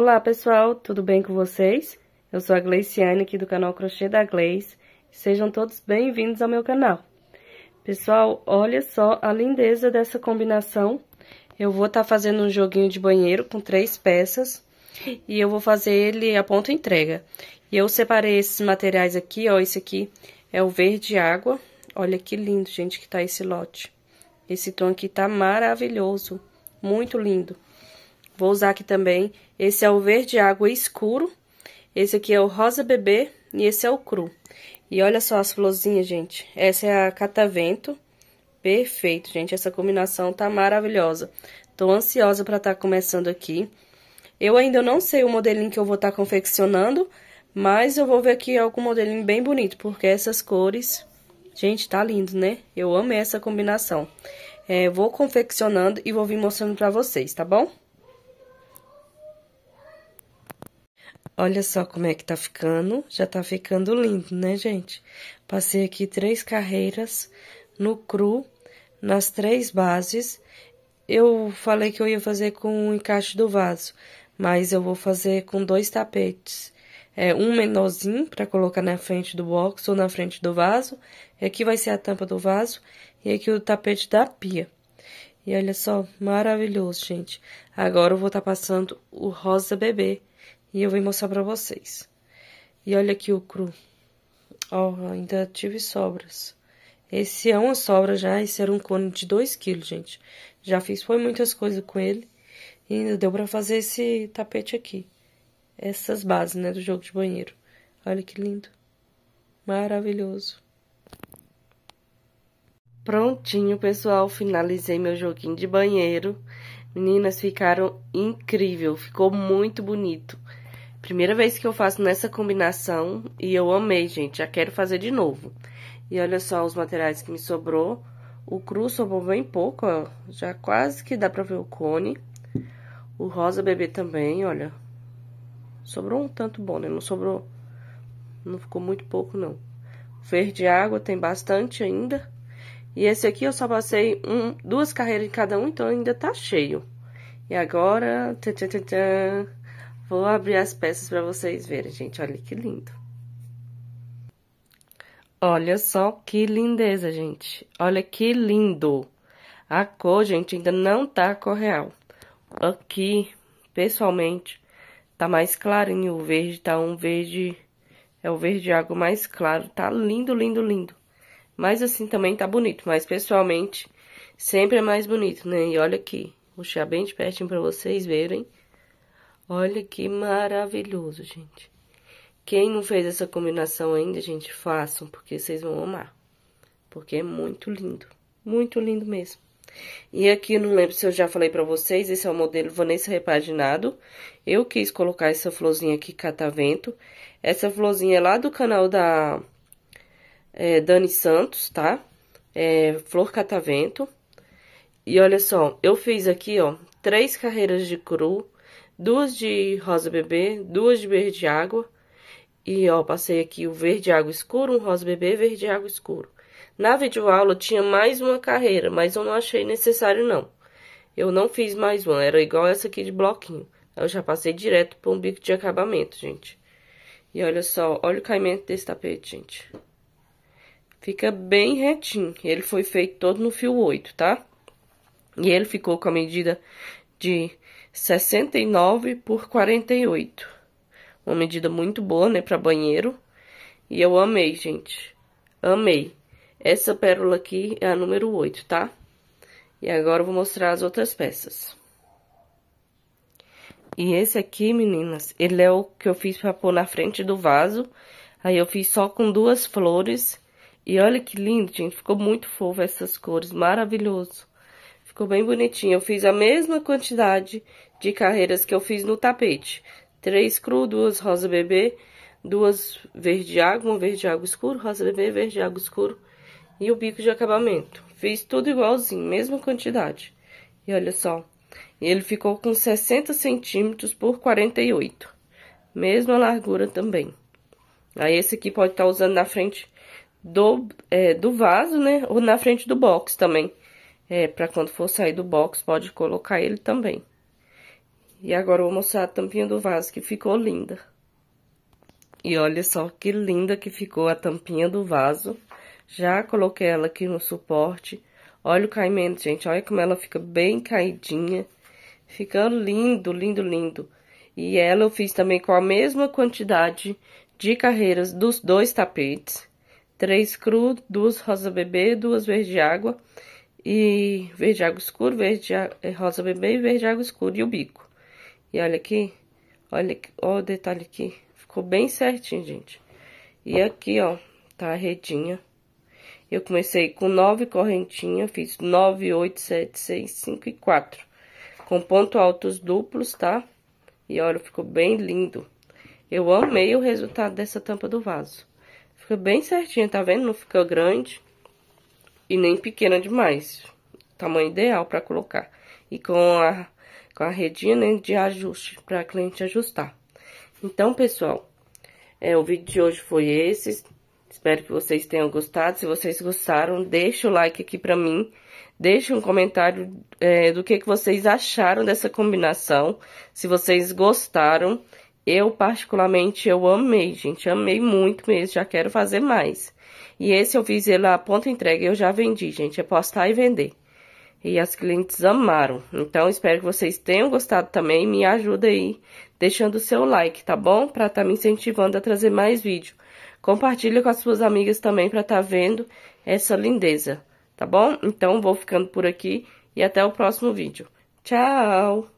Olá pessoal, tudo bem com vocês? Eu sou a Gleiciane aqui do canal Crochê da Gleice. Sejam todos bem-vindos ao meu canal. Pessoal, olha só a lindeza dessa combinação. Eu vou estar tá fazendo um joguinho de banheiro com três peças e eu vou fazer ele a ponto entrega. E eu separei esses materiais aqui, ó, esse aqui é o verde água. Olha que lindo, gente, que tá esse lote. Esse tom aqui tá maravilhoso, muito lindo. Vou usar aqui também. Esse é o verde água escuro. Esse aqui é o rosa bebê e esse é o cru. E olha só as florzinhas, gente. Essa é a catavento. Perfeito, gente. Essa combinação tá maravilhosa. Tô ansiosa para estar tá começando aqui. Eu ainda não sei o modelinho que eu vou estar tá confeccionando, mas eu vou ver aqui algum modelinho bem bonito, porque essas cores... Gente, tá lindo, né? Eu amei essa combinação. É, vou confeccionando e vou vir mostrando pra vocês, tá bom? Olha só como é que tá ficando. Já tá ficando lindo, né, gente? Passei aqui três carreiras no cru, nas três bases. Eu falei que eu ia fazer com o encaixe do vaso, mas eu vou fazer com dois tapetes. É, um menorzinho para colocar na frente do box ou na frente do vaso. E aqui vai ser a tampa do vaso e aqui o tapete da pia. E olha só, maravilhoso, gente. Agora eu vou estar tá passando o rosa bebê e eu vim mostrar pra vocês. E olha aqui o cru. Ó, oh, ainda tive sobras. Esse é uma sobra já, esse era um cone de 2 kg, gente. Já fiz foi muitas coisas com ele. E ainda deu pra fazer esse tapete aqui. Essas bases, né, do jogo de banheiro. Olha que lindo. Maravilhoso. Prontinho, pessoal. Finalizei meu joguinho de banheiro. Meninas, ficaram incrível. Ficou muito bonito. Primeira vez que eu faço nessa combinação e eu amei, gente. Já quero fazer de novo. E olha só os materiais que me sobrou. O cru sobrou bem pouco, ó. Já quase que dá pra ver o cone. O rosa bebê também, olha. Sobrou um tanto bom, né? Não sobrou... Não ficou muito pouco, não. Verde água tem bastante ainda. E esse aqui eu só passei um, duas carreiras em cada um, então ainda tá cheio. E agora... Tchan, tchan, tchan, Vou abrir as peças para vocês verem, gente. Olha que lindo. Olha só que lindeza, gente. Olha que lindo. A cor, gente, ainda não tá real. Aqui, pessoalmente, tá mais clarinho o verde, tá um verde... É o verde água mais claro. Tá lindo, lindo, lindo. Mas assim também tá bonito. Mas, pessoalmente, sempre é mais bonito, né? E olha aqui. Vou chegar bem de pertinho pra vocês verem. Olha que maravilhoso, gente. Quem não fez essa combinação ainda, gente, façam, porque vocês vão amar. Porque é muito lindo, muito lindo mesmo. E aqui, não lembro se eu já falei pra vocês, esse é o modelo Vanessa Repaginado. Eu quis colocar essa florzinha aqui, catavento. Essa florzinha é lá do canal da é, Dani Santos, tá? É, flor catavento. E olha só, eu fiz aqui, ó, três carreiras de cru duas de rosa bebê, duas de verde água. E ó, passei aqui o verde água escuro, um rosa bebê, verde água escuro. Na videoaula tinha mais uma carreira, mas eu não achei necessário não. Eu não fiz mais uma, era igual essa aqui de bloquinho. Eu já passei direto para um bico de acabamento, gente. E olha só, olha o caimento desse tapete, gente. Fica bem retinho. Ele foi feito todo no fio 8, tá? E ele ficou com a medida de 69 por 48. Uma medida muito boa, né, para banheiro. E eu amei, gente. Amei. Essa pérola aqui é a número 8, tá? E agora eu vou mostrar as outras peças. E esse aqui, meninas, ele é o que eu fiz pra pôr na frente do vaso. Aí eu fiz só com duas flores. E olha que lindo, gente. Ficou muito fofo essas cores. Maravilhoso. Ficou bem bonitinho. Eu fiz a mesma quantidade de carreiras que eu fiz no tapete. Três cru, duas rosa bebê, duas verde água, um verde água escuro, rosa bebê, verde água escuro e o bico de acabamento. Fiz tudo igualzinho, mesma quantidade. E olha só, ele ficou com 60 centímetros por 48. Mesma largura também. Aí esse aqui pode estar tá usando na frente do, é, do vaso, né? Ou na frente do box também é, para quando for sair do box, pode colocar ele também. E agora eu vou mostrar a tampinha do vaso, que ficou linda. E olha só que linda que ficou a tampinha do vaso. Já coloquei ela aqui no suporte. Olha o caimento, gente. Olha como ela fica bem caidinha. Fica lindo, lindo, lindo. E ela eu fiz também com a mesma quantidade de carreiras dos dois tapetes. Três cru, duas rosa bebê, duas verde água e verde água escuro, verde é rosa bebê e verde água escuro e o bico. E olha aqui, olha, olha o detalhe aqui, ficou bem certinho, gente. E aqui, ó, tá a redinha. Eu comecei com nove correntinhas, fiz nove, oito, sete, seis, cinco e quatro. Com ponto altos duplos, tá? E olha, ficou bem lindo. Eu amei o resultado dessa tampa do vaso. Ficou bem certinho, tá vendo? Não fica grande e nem pequena demais. Tamanho ideal para colocar. E com a, com a redinha né, de ajuste, para a cliente ajustar. Então, pessoal, é, o vídeo de hoje foi esse. Espero que vocês tenham gostado. Se vocês gostaram, deixa o like aqui para mim. Deixa um comentário é, do que, que vocês acharam dessa combinação. Se vocês gostaram. Eu, particularmente, eu amei, gente. Amei muito mesmo, já quero fazer mais. E esse eu fiz ele a ponta entrega eu já vendi, gente. É postar e vender. E as clientes amaram. Então, espero que vocês tenham gostado também. Me ajuda aí deixando o seu like, tá bom? Pra estar tá me incentivando a trazer mais vídeo. Compartilha com as suas amigas também pra estar tá vendo essa lindeza, tá bom? Então, vou ficando por aqui e até o próximo vídeo. Tchau!